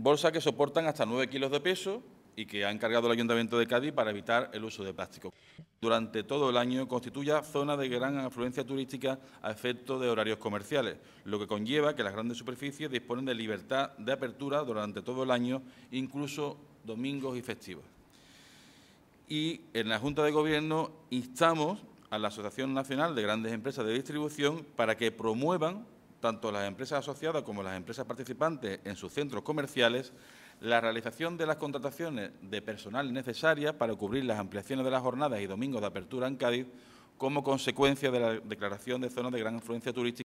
Bolsas que soportan hasta 9 kilos de peso y que ha encargado el Ayuntamiento de Cádiz para evitar el uso de plástico. Durante todo el año constituye zona de gran afluencia turística a efecto de horarios comerciales, lo que conlleva que las grandes superficies disponen de libertad de apertura durante todo el año, incluso domingos y festivos. Y en la Junta de Gobierno instamos a la Asociación Nacional de Grandes Empresas de Distribución para que promuevan tanto las empresas asociadas como las empresas participantes en sus centros comerciales, la realización de las contrataciones de personal necesaria para cubrir las ampliaciones de las jornadas y domingos de apertura en Cádiz como consecuencia de la declaración de zonas de gran influencia turística.